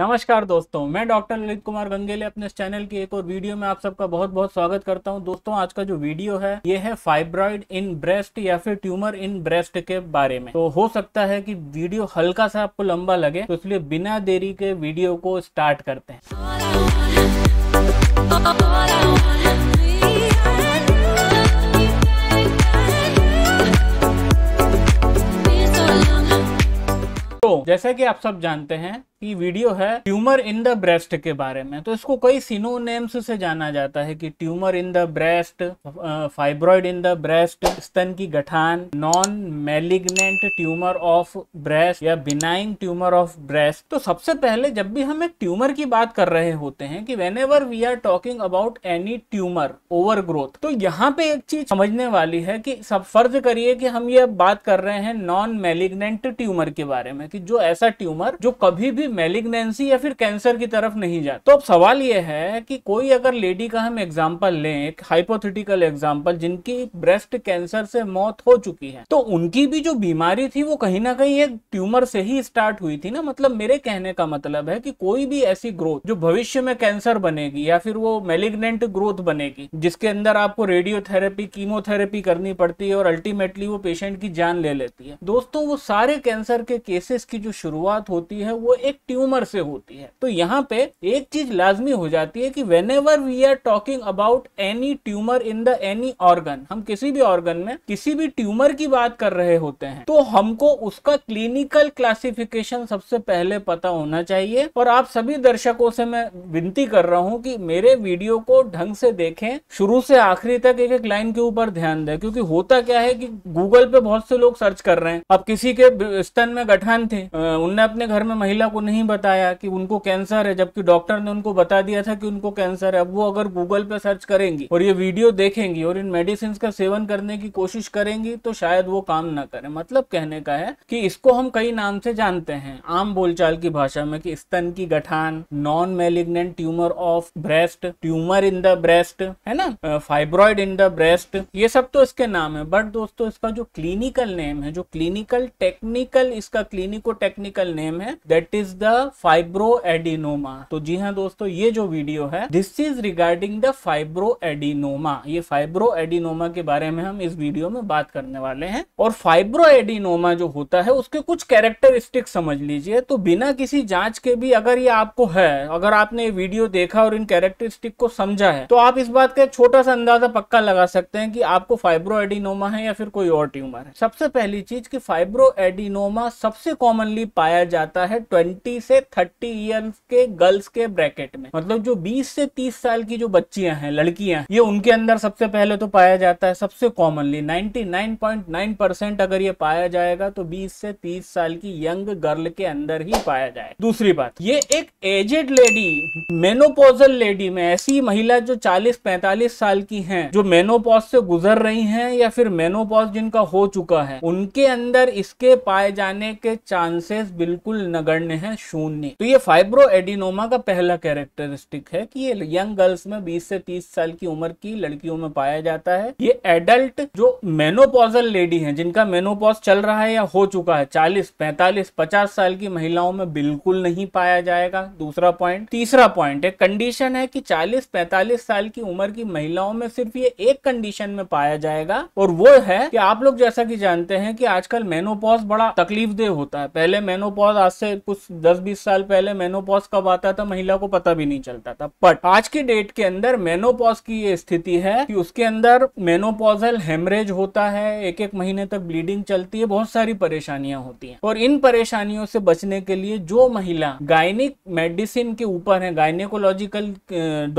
नमस्कार दोस्तों मैं डॉक्टर ललित कुमार गंगेले अपने चैनल की एक और वीडियो में आप सबका बहुत बहुत स्वागत करता हूं दोस्तों आज का जो वीडियो है ये है फाइब्रॉइड इन ब्रेस्ट या फिर ट्यूमर इन ब्रेस्ट के बारे में तो हो सकता है कि वीडियो हल्का सा आपको लंबा लगे तो इसलिए बिना देरी के वीडियो को स्टार्ट करते हैं तो जैसा कि आप सब जानते हैं की वीडियो है ट्यूमर इन द ब्रेस्ट के बारे में तो इसको कई नेम्स से जाना जाता है कि tumour in the breast fibroid in the breast स्तन की गठान non malignant tumour of breast या बिनाइन ट्यूमर ऑफ ब्रेस्ट तो सबसे पहले जब भी हम एक ट्यूमर की बात कर रहे होते हैं कि whenever we are talking about any tumour over growth तो यहाँ पे एक चीज समझने वाली है कि सब फर्ज करिए कि हम ये बात कर रहे हैं नॉन मेलिग्नेंट ट्यूमर के बारे में कि जो ऐसा ट्यूमर जो कभी भी मेलिग्नेंसी या फिर कैंसर की तरफ नहीं जाए तो अब सवाल यह है कि कोई अगर लेडी का हम एग्जाम्पल लें एक हाइपोथेटिकल एग्जाम्पल जिनकी ब्रेस्ट कैंसर से मौत हो चुकी है तो उनकी भी जो बीमारी थी वो कहीं ना कहीं एक ट्यूमर से ही स्टार्ट हुई थी ना मतलब मेरे कहने का मतलब है कि कोई भी ऐसी ग्रोथ जो भविष्य में कैंसर बनेगी या फिर वो मेलिग्नेंट ग्रोथ बनेगी जिसके अंदर आपको रेडियोथेरेपी कीमोथेरेपी करनी पड़ती है और अल्टीमेटली वो पेशेंट की जान ले लेती है दोस्तों वो सारे कैंसर के केसेस की जो शुरुआत होती है वो एक ट्यूमर से होती है तो यहाँ पे एक चीज लाजमी हो जाती है कि whenever we are talking about any tumour in the any organ हम किसी भी ऑर्गन में किसी भी ट्यूमर की बात कर रहे होते हैं तो हमको उसका क्लिनिकल क्लासिफिकेशन सबसे पहले पता होना चाहिए और आप सभी दर्शकों से मैं विनती कर रहा हूँ कि मेरे वीडियो को ढंग से देखें शुरू से आखिरी तक एक एक लाइन के ऊपर ध्यान दें क्योंकि होता क्या है कि गूगल पे बहुत से लोग सर्च कर रहे हैं अब किसी के स्तन में गठान थे उनने अपने घर में महिला को नहीं बताया कि उनको कैंसर है जबकि डॉक्टर ने उनको बता दिया था कि उनको कैंसर है अब वो अगर गूगल पे सर्च करेंगी और ये वीडियो देखेंगी और इन मेडिसिन का सेवन करने की कोशिश करेंगी तो शायद वो काम ना करें मतलब कहने का है कि इसको हम कई नाम से जानते हैं आम बोलचाल की भाषा में कि स्तन की गठान non malignant tumour of breast tumour in the breast है ना फाइब्रॉइड इन द ब्रेस्ट ये सब तो इसके नाम है बट दोस्तों इसका जो क्लिनिकल नेम है जो क्लिनिकल टेक्निकल इसका क्लिनिको टेक्निकल नेम है that is the fibro adenoma तो जी हाँ दोस्तों ये जो वीडियो है this is regarding the fibro adenoma ये फाइब्रो एडिनोमा के बारे में हम इस वीडियो में बात करने वाले हैं और फाइब्रो एडिनोमा जो होता है उसके कुछ कैरेक्टरिस्टिक समझ लीजिए तो बिना किसी जांच के भी अगर ये आपको है अगर आपने ये वीडियो देखा और इन कैरेक्टरिस्टिक को समझा है तो आप इस बात का छोटा सा अंदाजा पक्का लगा सकते हैं कि आपको फाइब्रो एडिनोमा है या फिर कोई और ट्यूमर है सबसे पहली चीज की फाइब्रो एडिनोमा सबसे कॉमनली पाया जाता है ट्वेंटी 20 से 30 ईयर्स के गर्ल्स के ब्रैकेट में मतलब जो 20 से 30 साल की जो बच्चियां हैं लड़कियां ये उनके अंदर सबसे पहले तो पाया जाता है सबसे कॉमनली 99.9 परसेंट अगर ये पाया जाएगा तो 20 से 30 साल की यंग गर्ल के अंदर ही पाया जाए दूसरी बात ये एक एजेड लेडी मेनोपोजल लेडी में ऐसी महिला जो चालीस पैंतालीस साल की है जो मेनोपॉज से गुजर रही है या फिर मेनोपॉज जिनका हो चुका है उनके अंदर इसके पाए जाने के चांसेस बिल्कुल नगण्य है है शून्य तो ये फाइब्रो एडिनोमा का पहला कैरेक्टरिस्टिक है कि ये यंग गर्ल्स में 20 से 30 साल की उम्र की लड़कियों में पाया जाता है ये एडल्ट जो मेनोपोजल लेडी हैं जिनका मेनोपॉज चल रहा है या हो चुका है चालीस पैंतालीस पचास साल की महिलाओं में बिल्कुल नहीं पाया जाएगा दूसरा पॉइंट तीसरा पॉइंट एक कंडीशन है की चालीस पैंतालीस साल की उम्र की महिलाओं में सिर्फ ये एक कंडीशन में पाया जाएगा और वो है कि आप लोग जैसा कि जानते हैं कि आजकल मेनोपॉज बड़ा तकलीफ देह होता है पहले मेनोपॉज आज से कुछ दस बीस साल पहले मेनोपॉज कब आता था महिला को पता भी नहीं चलता था बट आज के डेट के अंदर मेनोपॉज की ये स्थिति है कि उसके अंदर मेनोपॉजल हेमरेज होता है एक एक महीने तक ब्लीडिंग चलती है बहुत सारी परेशानियां होती है और इन परेशानियों से बचने के लिए जो महिला गायनिक मेडिसिन के ऊपर है गायनेकोलॉजिकल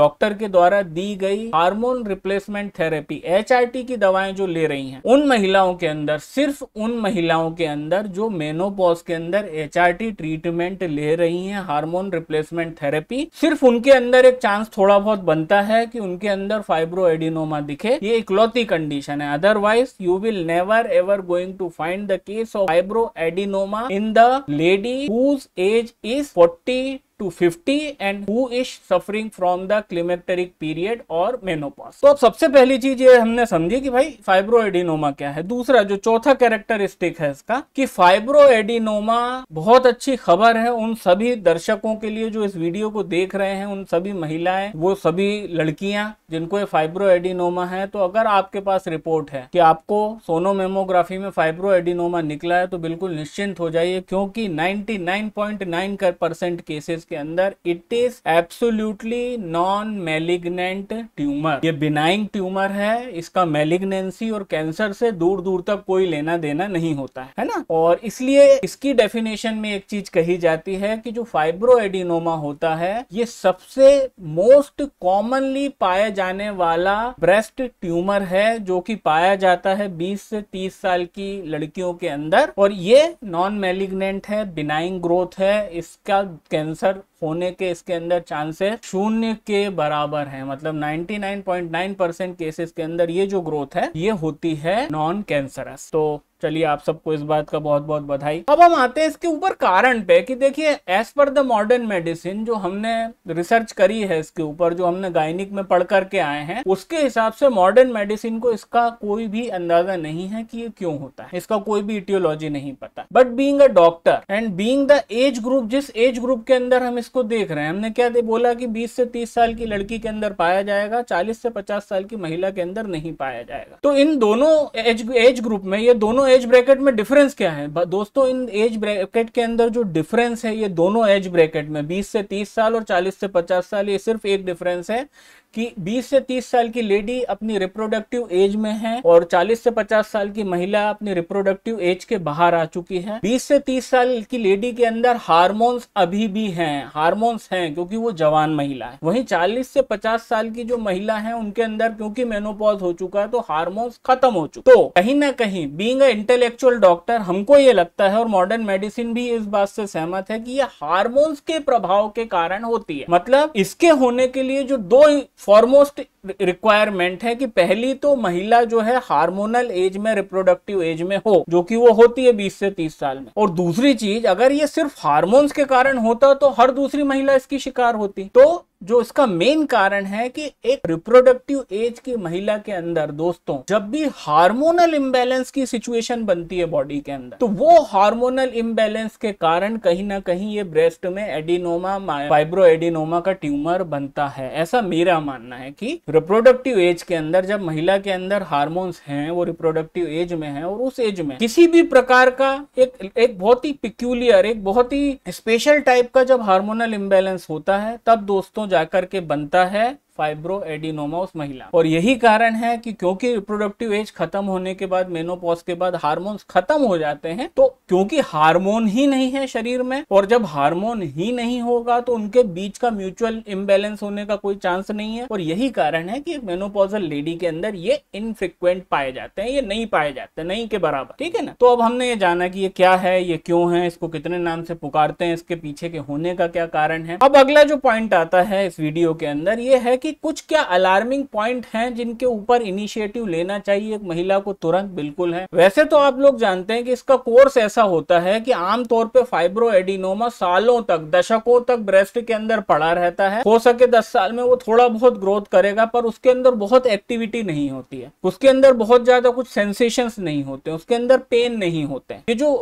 डॉक्टर के द्वारा दी गई हार्मोन रिप्लेसमेंट थेरेपी एच की दवाएं जो ले रही हैं उन महिलाओं के अंदर सिर्फ उन महिलाओं के अंदर जो मेनोपॉज के अंदर एच ट्रीटमेंट पेशेंट ले रही हैं हार्मोन रिप्लेसमेंट थेरेपी सिर्फ उनके अंदर एक चांस थोड़ा बहुत बनता है कि उनके अंदर फाइब्रो एडिनोमा दिखे ये इकलौती कंडीशन है otherwise you will never ever going to find the case of fibro adenoma in the lady whose age is forty to 50 and who is suffering from the climacteric period और menopause तो अब सबसे पहली चीज ये हमने समझी कि भाई फाइब्रोएडिनोमा क्या है दूसरा जो चौथा कैरेक्टरिस्टिक है इसका कि फाइब्रोएडिनोमा बहुत अच्छी खबर है उन सभी दर्शकों के लिए जो इस वीडियो को देख रहे हैं उन सभी महिलाएं वो सभी लड़कियां जिनको ये फाइब्रोएडिनोमा है तो अगर आपके पास रिपोर्ट है कि आपको सोनोमेमोग्राफी में फाइब्रोएडिनोमा निकला है तो बिल्कुल निश्चिंत हो जाइए क्योंकि ninety nine point nine percent cases के अंदर it is absolutely non malignant tumour ये बिनाइन ट्यूमर है इसका मेलिग्नेंसी और कैंसर से दूर दूर तक कोई लेना देना नहीं होता है, है ना और इसलिए इसकी डेफिनेशन में एक चीज कही जाती है कि जो फाइब्रोएडिनोमा होता है ये सबसे मोस्ट कॉमनली पाया जाने वाला ब्रेस्ट ट्यूमर है जो कि पाया जाता है 20 से 30 साल की लड़कियों के अंदर और ये नॉन मेलिग्नेंट है बिनाइंग ग्रोथ है इसका कैंसर बार होने के इसके अंदर चांसेस शून्य के बराबर है मतलब 99.9 परसेंट केसेस के अंदर ये जो ग्रोथ है ये होती है नॉन कैंसरस तो चलिए आप सबको इस बात का बहुत बहुत बधाई अब हम आते हैं इसके ऊपर कारण पे कि देखिए as per the modern medicine जो हमने रिसर्च करी है इसके ऊपर जो हमने गायनिक में पढ़ करके आए हैं उसके हिसाब से मॉडर्न मेडिसिन को इसका कोई भी अंदाजा नहीं है कि ये क्यों होता है इसका कोई भी इटियोलॉजी नहीं पता but being a doctor and being the age group जिस एज ग्रुप के अंदर हम इसको देख रहे हैं हमने क्या दे बोला की बीस से तीस साल की लड़की के अंदर पाया जाएगा चालीस से पचास साल की महिला के अंदर नहीं पाया जाएगा तो इन दोनों एज ग्रुप में ये दोनों एज ब्रैकेट में डिफरेंस क्या है दोस्तों इन एज ब्रैकेट के अंदर जो डिफरेंस है ये दोनों एज ब्रैकेट में 20 से 30 साल और 40 से 50 साल ये सिर्फ एक डिफरेंस है कि 20 से 30 साल की लेडी अपनी रिप्रोडक्टिव एज में है और 40 से 50 साल की महिला अपनी रिप्रोडक्टिव एज के बाहर आ चुकी है 20 से 30 साल की लेडी के अंदर हार्मोन्स अभी भी हैं हार्मोन्स हैं क्योंकि वो जवान महिला है वहीं 40 से 50 साल की जो महिला है उनके अंदर क्योंकि मेनोपॉज हो चुका है तो हार्मोन्स खत्म हो चुके तो कहीं ना कहीं बींग इंटेलेक्चुअल डॉक्टर हमको ये लगता है और मॉडर्न मेडिसिन भी इस बात से सहमत है कि ये हार्मोन्स के प्रभाव के कारण होती है मतलब इसके होने के लिए जो दो फॉरमोस्ट रिक्वायरमेंट है कि पहली तो महिला जो है हार्मोनल एज में रिप्रोडक्टिव एज में हो जो कि वो होती है 20 से 30 साल में और दूसरी चीज अगर ये सिर्फ हार्मोन्स के कारण होता तो हर दूसरी महिला इसकी शिकार होती तो जो इसका मेन कारण है कि एक रिप्रोडक्टिव एज की महिला के अंदर दोस्तों जब भी हार्मोनल इम्बेलेंस की सिचुएशन बनती है बॉडी के अंदर तो वो हार्मोनल इम्बेलेंस के कारण कहीं ना कहीं ये ब्रेस्ट में एडिनोमा फाइब्रो एडिनोमा का ट्यूमर बनता है ऐसा मेरा मानना है कि रिप्रोडक्टिव एज के अंदर जब महिला के अंदर हार्मोन्स है वो रिप्रोडक्टिव एज में है और उस एज में किसी भी प्रकार का एक एक बहुत ही पिक्यूलियर एक बहुत ही स्पेशल टाइप का जब हार्मोनल इम्बेलेंस होता है तब दोस्तों जाकर के बनता है फाइब्रो उस महिला और यही कारण है कि क्योंकि रिप्रोडक्टिव एज खत्म होने के बाद मेनोपॉज के बाद हार्मोन्स खत्म हो जाते हैं तो क्योंकि हार्मोन ही नहीं है शरीर में और जब हार्मोन ही नहीं होगा तो उनके बीच का म्यूचुअल इम्बेलेंस होने का कोई चांस नहीं है और यही कारण है कि मेनोपोजल लेडी के अंदर ये इनफ्रिक्वेंट पाए जाते हैं ये नहीं पाए जाते नहीं के बराबर ठीक है ना तो अब हमने ये जाना कि ये क्या है ये क्यों है इसको कितने नाम से पुकारते हैं इसके पीछे के होने का क्या कारण है अब अगला जो पॉइंट आता है इस वीडियो के अंदर ये है कि कि कुछ क्या अलार्मिंग पॉइंट हैं जिनके ऊपर इनिशिएटिव लेना चाहिए एक महिला को तुरंत बिल्कुल है वैसे तो आप लोग जानते हैं कि इसका कोर्स ऐसा होता है कि आमतौर पर फाइब्रो एडिनोमा सालों तक दशकों तक ब्रेस्ट के अंदर पड़ा रहता है हो सके दस साल में वो थोड़ा बहुत ग्रोथ करेगा पर उसके अंदर बहुत एक्टिविटी नहीं होती है उसके अंदर बहुत ज्यादा कुछ सेंसेशन नहीं होते उसके अंदर पेन नहीं होते ये जो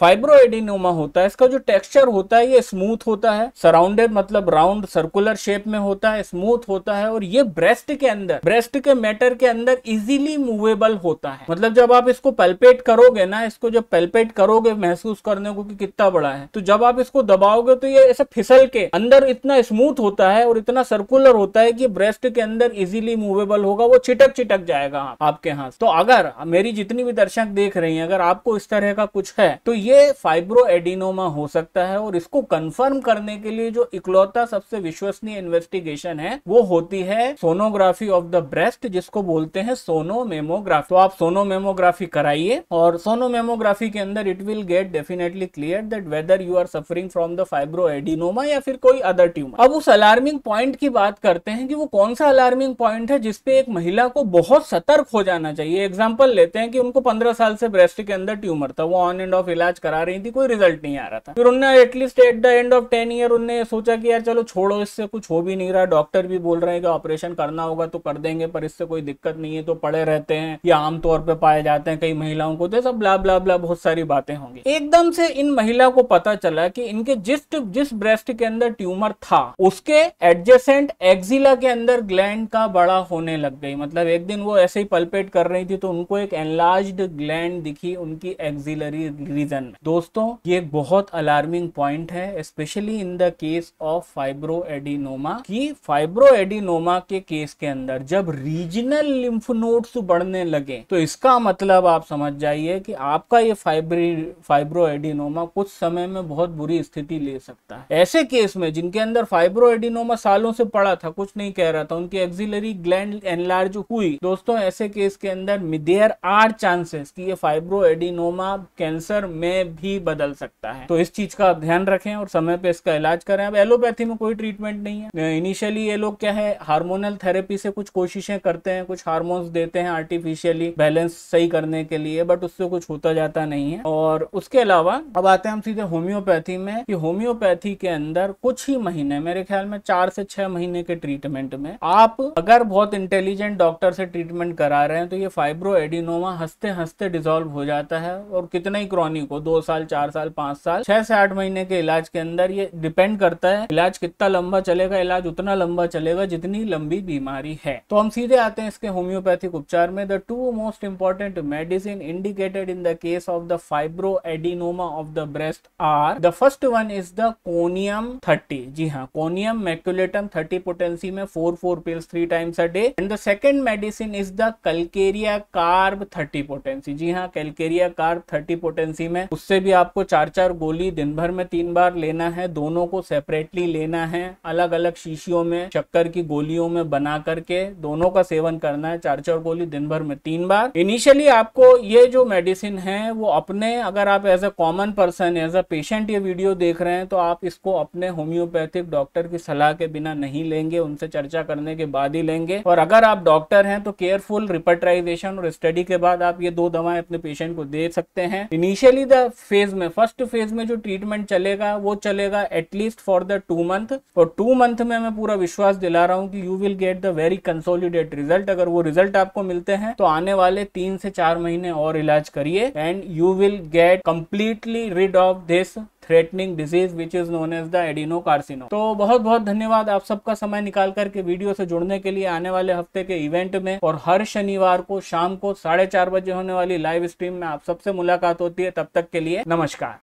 फाइब्रो एडिनोमा होता है इसका जो टेक्सचर होता है ये स्मूथ होता है सराउंडेड मतलब राउंड सर्कुलर शेप में होता है स्मूथ स्मूथ होता है और ये ब्रेस्ट के अंदर ब्रेस्ट के मैटर के अंदर इजीली मूवेबल होता है मतलब जब आप इसको पेल्पेट करोगे ना इसको जब पेल्पेट करोगे महसूस करने को कि कितना बड़ा है तो जब आप इसको दबाओगे तो ये ऐसे फिसल के अंदर इतना स्मूथ होता है और इतना सर्कुलर होता है कि ब्रेस्ट के अंदर इजिली मूवेबल होगा वो छिटक छिटक जाएगा आपके हाथ तो अगर मेरी जितनी भी दर्शक देख रही है अगर आपको इस तरह का कुछ है तो ये फाइब्रो एडिनोमा हो सकता है और इसको कंफर्म करने के लिए जो इकलौता सबसे विश्वसनीय इन्वेस्टिगेशन है वो होती है सोनोग्राफी ऑफ द ब्रेस्ट जिसको बोलते हैं सोनोमेमोग्राफी तो आप सोनोमेमोग्राफी कराइए और सोनोमेमोग्राफी के अंदर it will get definitely clear that whether you are suffering from the adenoma या फिर कोई अदर ट्यूमर अब उस अलार्मिंग पॉइंट की बात करते हैं कि वो कौन सा अलार्मिंग पॉइंट है जिसपे एक महिला को बहुत सतर्क हो जाना चाहिए एग्जाम्पल लेते हैं कि उनको पंद्रह साल से ब्रेस्ट के अंदर ट्यूमर था वो ऑन एंड ऑफ इलाज करा रही थी कोई रिजल्ट नहीं आ रहा था फिर उन्होंने at least at the end of ten year उनने सोचा कि यार चलो छोड़ो इससे कुछ हो भी नहीं रहा डॉक्टर भी बोल रहे हैं कि ऑपरेशन करना होगा तो कर देंगे पर इससे कोई दिक्कत नहीं है तो पड़े रहते हैं या आमतौर पर पाए जाते हैं कई महिलाओं को तो सब ब्ला ब्ला ब्ला बहुत सारी बातें होंगी एकदम से इन महिला को पता चला कि इनके जिस जिस ब्रेस्ट के अंदर ट्यूमर था उसके एडजेसेंट एक्जिला के अंदर ग्लैंड का बड़ा होने लग गई मतलब एक दिन वो ऐसे ही पल्पेट कर रही थी तो उनको एक एनलार्ज्ड ग्लैंड दिखी उनकी एक्सिलरी रीजन में दोस्तों ये बहुत अलार्मिंग पॉइंट है specially in the case of fibro adenoma की फाइब्रो फाइब्रोएडिनोमा के केस के अंदर जब रीजनल लिम्फ नोड्स बढ़ने लगे तो इसका मतलब आप समझ जाइए कि आपका ये फाइब्री फाइब्रोएडिनोमा कुछ समय में बहुत बुरी स्थिति ले सकता है ऐसे केस में जिनके अंदर फाइब्रोएडिनोमा सालों से पड़ा था कुछ नहीं कह रहा था उनकी एक्सिलरी ग्लैंड एनलार्ज हुई दोस्तों ऐसे केस के अंदर मिदेयर आर चांसेस की ये फाइब्रोएडिनोमा कैंसर में भी बदल सकता है तो इस चीज का ध्यान रखें और समय पे इसका इलाज करें अब एलोपैथी में कोई ट्रीटमेंट नहीं है इनिशियली एलो लोग क्या है हार्मोनल थेरेपी से कुछ कोशिशें करते हैं कुछ हार्मोन्स देते हैं आर्टिफिशियली बैलेंस सही करने के लिए बट उससे कुछ होता जाता नहीं है और उसके अलावा अब आते हैं हम सीधे होम्योपैथी में कि होम्योपैथी के अंदर कुछ ही महीने मेरे ख्याल में चार से छह महीने के ट्रीटमेंट में आप अगर बहुत इंटेलिजेंट डॉक्टर से ट्रीटमेंट करा रहे हैं तो ये फाइब्रो एडिनोमा हंसते हंसते डिजोल्व हो जाता है और कितना ही क्रॉनिक हो दो साल चार साल पांच साल छह से आठ महीने के इलाज के अंदर ये डिपेंड करता है इलाज कितना लंबा चलेगा इलाज उतना लंबा पता चलेगा जितनी लंबी बीमारी है तो हम सीधे आते हैं इसके होम्योपैथिक उपचार में the two most important medicine indicated in the case of the fibro adenoma of the breast are the first one is the conium thirty जी हाँ कोनियम मैक्यूलेटम थर्टी पोटेंसी में four four pills three times a day and the second medicine is the calcarea carb thirty potency जी हाँ calcarea carb thirty potency में उससे भी आपको चार चार गोली दिन भर में तीन बार लेना है दोनों को सेपरेटली लेना है अलग अलग शीशियों में चक्कर की गोलियों में बना करके दोनों का सेवन करना है चार चार गोली दिन भर में तीन बार इनिशियली आपको ये जो मेडिसिन है वो अपने अगर आप as a common person as a patient ये वीडियो देख रहे हैं तो आप इसको अपने होम्योपैथिक डॉक्टर की सलाह के बिना नहीं लेंगे उनसे चर्चा करने के बाद ही लेंगे और अगर आप डॉक्टर हैं तो केयरफुल रिपर्टराइजेशन और स्टडी के बाद आप ये दो दवाएं अपने पेशेंट को दे सकते हैं इनिशियली द फेज में फर्स्ट फेज में जो ट्रीटमेंट चलेगा वो चलेगा at least for the two month और टू मंथ में हमें पूरा विश्वास विश्वास दिला रहा हूँ कि you will get the very consolidate result अगर वो रिजल्ट आपको मिलते हैं तो आने वाले तीन से चार महीने और इलाज करिए and you will get completely rid of this threatening disease which is known as the adeno carcino तो बहुत बहुत धन्यवाद आप सबका समय निकाल करके वीडियो से जुड़ने के लिए आने वाले हफ्ते के इवेंट में और हर शनिवार को शाम को साढ़े चार बजे होने वाली लाइव स्ट्रीम में आप सबसे मुलाकात होती है तब तक के लिए नमस्कार